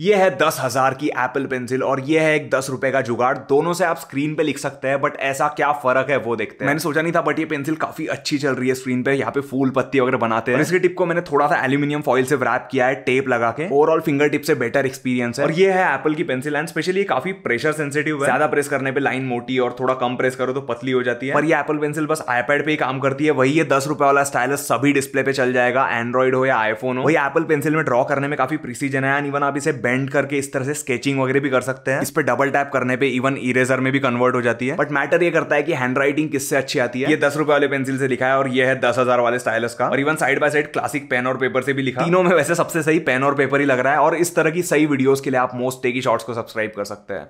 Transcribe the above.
ये है दस हजार की एप्पल पेंसिल और ये है एक दस रुपए का जुगाड़ दोनों से आप स्क्रीन पे लिख सकते हैं बट ऐसा क्या फर्क है वो देखते हैं मैंने सोचा नहीं था बट ये पेंसिल काफी अच्छी चल रही है स्क्रीन पे यहाँ पे फूल पत्ती वगैरह बनाते हैं इसके टिप को मैंने थोड़ा सा एल्यूमिनियम फॉइल से रैप किया है टेप लगा के ओवरऑल फिंगर टिप से बेटर एक्सपीरियंस है और ये है एप्पल की पेंसिल एंड स्पेशली काफी प्रेशर सेंसिटिव है ज्यादा प्रेस करने पर लाइन मोटी और थोड़ा कम प्रेस करो तो पतली हो जाती है पर ये एप्पल पेंसिल बस आईपैड पे ही काम करती है वही ये दस रुपए वाला स्टाइलस सभी डिस्प्ले पे चल जाएगा एंड्रॉइड हो या आईफोन हो वही एप्पल पेंसिल में ड्रॉ करने में काफी प्रिसीजन है एंड इवन आप इसे बेंड करके इस तरह से स्केचिंग वगैरह भी कर सकते हैं इस पर डबल टैप करने पे इवन इरेजर में भी कन्वर्ट हो जाती है बट मैटर ये करता है कि हैंड राइटिंग किससे अच्छी आती है ये दस रुपए वाले पेंसिल से लिखा है और ये है दस हजार वाले स्टाइलस का और even side by side classic pen और पेपर से भी लिखा तीनों में वैसे सबसे सही पेन और पेपर ही लग रहा है और इस तरह की सही वीडियोज के लिए आप मोस्ट टेकी शॉर्ट्स को सब्सक्राइब कर सकते हैं